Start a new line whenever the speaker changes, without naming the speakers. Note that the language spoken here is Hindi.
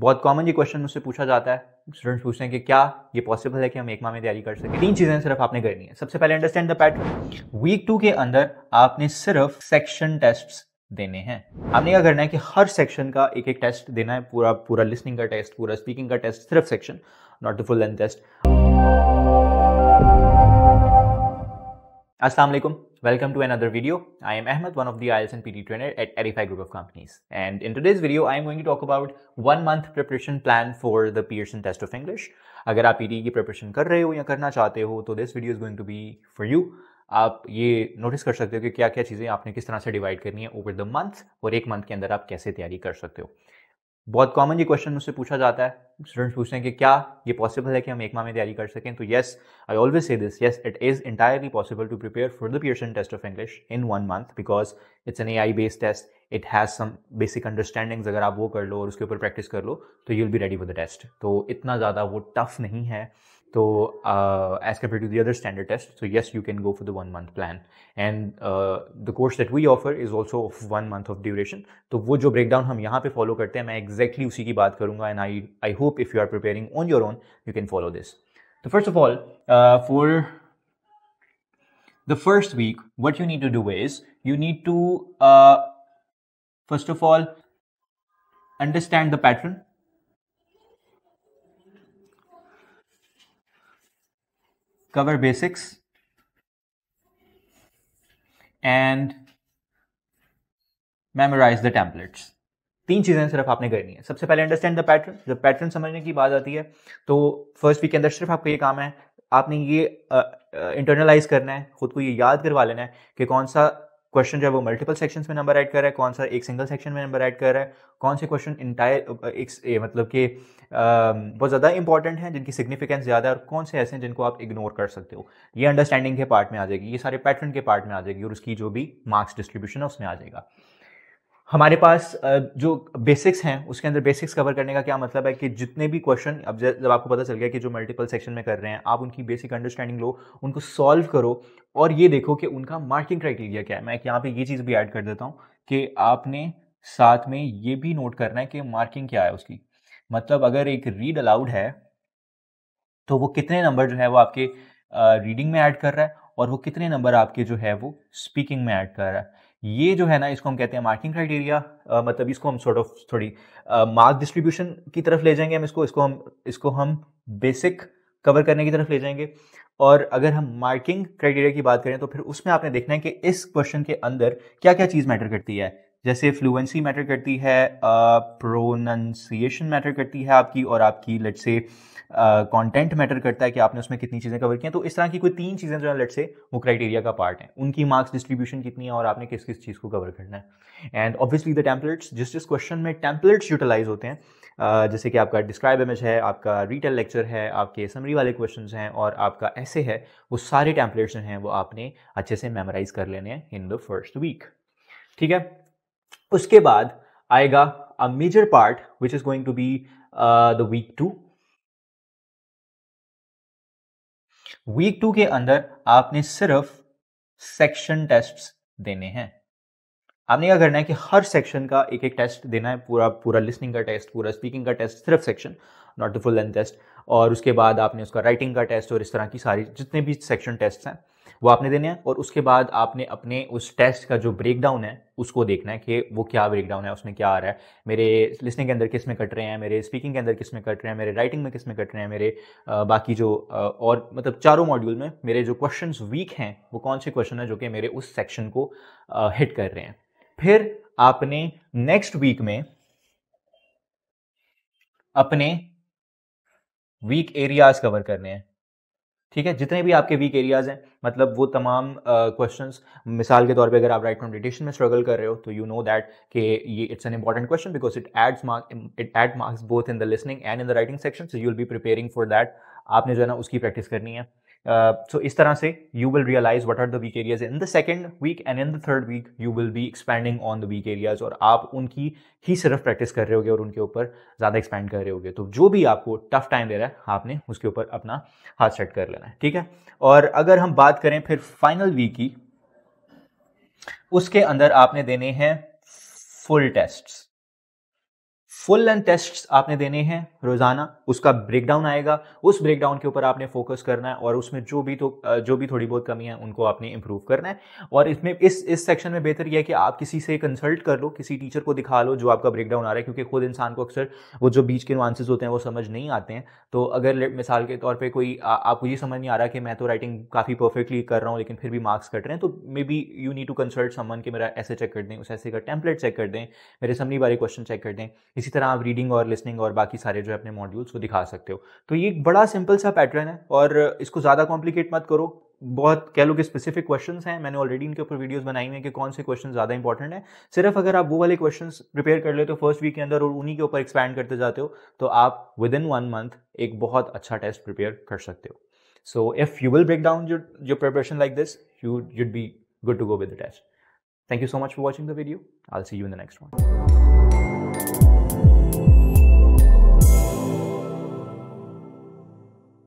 बहुत कॉमन ये क्वेश्चन मुझसे पूछा जाता है स्टूडेंट्स पूछते हैं कि क्या ये पॉसिबल है कि हम एक माह में तैयारी कर सकें तीन चीज़ें सिर्फ आपने करनी है सबसे पहले understand the pattern week two के अंदर आपने सिर्फ सेक्शन टेस्ट देने हैं आपने क्या करना है कि हर सेक्शन का एक एक टेस्ट देना है पूरा पूरा लिसनिंग का टेस्ट पूरा स्पीकिंग का टेस्ट सिर्फ section not the full length test असलम Welcome to another video. I am Ahmed, one of the IELTS and PT trainer at Edify Group of Companies. And in today's video, I am going to talk about one month preparation plan for the Pearson Test of English. अगर आप PT की preparation कर रहे हो या करना चाहते हो तो this video is going to be for you. आप ये नोटिस कर सकते हो कि क्या क्या चीज़ें आपने किस तरह से डिवाइड करनी है ओवर द मंथ और एक मंथ के अंदर आप कैसे तैयारी कर सकते हो बहुत कॉमन ये क्वेश्चन मुझसे पूछा जाता है स्टूडेंट्स पूछते हैं कि क्या ये पॉसिबल है कि हम एक माह में तैयारी कर सकें तो yes I always say this yes it is entirely possible to prepare for the Pearson test of English in one month because it's an A I based test it has some basic understandings अगर आप वो कर लो और उसके ऊपर प्रैक्टिस कर लो तो you will be ready for the test तो इतना ज़्यादा वो टफ नहीं है So uh, as compared to the other standard test, so yes, you can go for the one month plan. And uh, the course that we offer is also of one month of duration. So, वो जो breakdown हम यहाँ पे follow करते हैं, मैं exactly उसी की बात करूँगा. And I I hope if you are preparing on your own, you can follow this. So first of all, uh, for the first week, what you need to do is you need to uh, first of all understand the pattern cover basics and memorize the templates तीन चीजें सिर्फ आपने करनी है सबसे पहले अंडरस्टैंड द पैटर्न जब पैटर्न समझने की बात आती है तो फर्स्ट वीक के अंदर सिर्फ आपको ये काम है आपने ये इंटरनलाइज uh, uh, करना है खुद को ये याद करवा लेना है कि कौन सा क्वेश्चन जो है वो मल्टीपल सेक्शंस में नंबर ऐड कर रहा है कौन सा एक सिंगल सेक्शन में नंबर ऐड कर रहा है कौन से क्वेश्चन इंटायर एक मतलब कि बहुत ज़्यादा इंपॉर्टेंट हैं जिनकी सिग्निफिकेंस ज़्यादा है और कौन से ऐसे हैं जिनको आप इग्नोर कर सकते हो ये अंडरस्टैंडिंग के पार्ट में आ जाएगी ये सारे पैटर्न के पार्ट में आ जाएगी और उसकी जो भी मार्क्स डिस्ट्रीब्यूशन है उसमें आ जाएगा हमारे पास जो बेसिक्स हैं उसके अंदर बेसिक्स कवर करने का क्या मतलब है कि जितने भी क्वेश्चन अब जब आपको पता चल गया कि जो मल्टीपल सेक्शन में कर रहे हैं आप उनकी बेसिक अंडरस्टैंडिंग लो उनको सॉल्व करो और ये देखो कि उनका मार्किंग क्राइटेरिया क्या है मैं यहाँ पे ये चीज़ भी ऐड कर देता हूँ कि आपने साथ में ये भी नोट करना है कि मार्किंग क्या है उसकी मतलब अगर एक रीड अलाउड है तो वो कितने नंबर जो है वो आपके रीडिंग में ऐड कर रहा है और वो कितने नंबर आपके जो है वो स्पीकिंग में ऐड कर रहा है ये जो है ना इसको हम कहते हैं मार्किंग क्राइटेरिया मतलब इसको हम सॉर्ट ऑफ थोड़ी मार्क डिस्ट्रीब्यूशन की तरफ ले जाएंगे हम इसको इसको हम इसको हम बेसिक कवर करने की तरफ ले जाएंगे और अगर हम मार्किंग क्राइटेरिया की बात करें तो फिर उसमें आपने देखना है कि इस क्वेश्चन के अंदर क्या क्या चीज़ मैटर करती है जैसे फ्लुएंसी मैटर करती है प्रोनंसिएशन uh, मैटर करती है आपकी और आपकी लेट से कंटेंट मैटर करता है कि आपने उसमें कितनी चीज़ें कवर की हैं तो इस तरह की कोई तीन चीज़ें जो है लेट से वो क्राइटेरिया का पार्ट है उनकी मार्क्स डिस्ट्रीब्यूशन कितनी है और आपने किस किस चीज़ को कवर करना है एंड ऑब्वियसली द टेम्पलेट्स जिस जिस क्वेश्चन में टेम्पलेट्स यूटिलाइज होते हैं Uh, जैसे कि आपका डिस्क्राइब इमेज है आपका रिटेल लेक्चर है आपके समरी वाले क्वेश्चन हैं और आपका ऐसे है वो सारे टेम्पलेट्स जो हैं वो आपने अच्छे से मेमोराइज कर लेने हैं इन द फर्स्ट वीक ठीक है उसके बाद आएगा a major part which is going to be the week two week two के अंदर आपने सिर्फ सेक्शन टेस्ट देने हैं आपने क्या करना है कि हर सेक्शन का एक एक टेस्ट देना है पूरा पूरा लिसनिंग का टेस्ट पूरा स्पीकिंग का टेस्ट सिर्फ section not the full length test और उसके बाद आपने उसका राइटिंग का टेस्ट और इस तरह की सारी जितने भी सेक्शन टेस्ट हैं वो आपने देने हैं और उसके बाद आपने अपने उस टेस्ट का जो ब्रेकडाउन है उसको देखना है कि वो क्या ब्रेकडाउन है उसमें क्या आ रहा है मेरे लिसनिंग के अंदर किस में कट रहे हैं मेरे स्पीकिंग के अंदर किस में कट रहे हैं मेरे राइटिंग में किस में कट रहे हैं मेरे बाकी जो और मतलब चारों मॉड्यूल में मेरे जो क्वेश्चन वीक हैं वो कौन से क्वेश्चन है जो कि मेरे उस सेक्शन को हिट कर रहे हैं फिर आपने नेक्स्ट वीक में अपने वीक एरियाज कवर करने हैं ठीक है जितने भी आपके वीक एरियाज हैं मतलब वो तमाम क्वेश्चन uh, मिसाल के तौर पे अगर आप राइट कॉम्पिटिशन में स्ट्रगल कर रहे हो तो यू नो दैट कि ये it's an important question because it adds mark it add marks both in the listening and in the writing section so you will be preparing for that आपने जो है ना उसकी प्रैक्टिस करनी है सो uh, इस तरह से you will realise what are the weak areas in the second week and in the third week you will be expanding on the weak areas और आप उनकी ही सिर्फ प्रैक्टिस कर रहे होगे और उनके ऊपर ज़्यादा एक्सपेंड कर रहे होगे तो जो भी आपको टफ टाइम दे रहा है आपने उसके ऊपर अपना हाथ सेट कर लेना है ठीक है और अगर हम बात करें फिर फाइनल वीक की उसके अंदर आपने देने हैं full tests full end test आपने देने हैं रोजाना उसका ब्रेकडाउन आएगा उस ब्रेकडाउन के ऊपर आपने फोकस करना है और उसमें जो भी तो जो भी थोड़ी बहुत कमी है उनको आपने इंप्रूव करना है और इसमें इस इस सेक्शन में बेहतर यह है कि आप किसी से कंसल्ट कर लो किसी टीचर को दिखा लो जो आपका ब्रेकडाउन आ रहा है क्योंकि खुद इंसान को अक्सर वो जो बीच के नुआंसेज होते हैं वो समझ नहीं आते हैं तो अगर मिसाल के तौर पर कोई आ, आपको ये समझ नहीं आ रहा कि मैं तो राइटिंग काफ़ी परफेक्टली कर रहा हूँ लेकिन फिर भी मार्क्स कट रहे हैं तो maybe you need to consult someone कि मेरा ऐसे चेक कर दें उस ऐसे का टेम्पलेट चेक कर दें मेरे समनी बारे क्वेश्चन चेक कर दें इसी तरह आप रीडिंग और लिसनिंग और बाकी सारे जो है अपने मॉड्यूल्स को दिखा सकते हो तो ये एक बड़ा सिंपल सा पैटर्न है और इसको ज़्यादा कॉम्प्लिकेट मत करो बहुत कह लो कि स्पेसिफिक क्वेश्चन हैं मैंने ऑलरेडी इनके ऊपर वीडियोज़ बनाई हुई हैं कि कौन से क्वेश्चन ज़्यादा इंपॉर्टेंट है सिर्फ अगर आप वो वाले क्वेश्चन प्रिपेयर कर लेते हो फर्स्ट वीक के अंदर और उन्हीं के ऊपर एक्सपैंड करते जाते हो तो आप विद इन वन मंथ एक बहुत अच्छा टेस्ट प्रिपेयर कर सकते हो so if you will break down your your preparation like this you you'd be good to go with the test thank you so much for watching the video I see you in the next one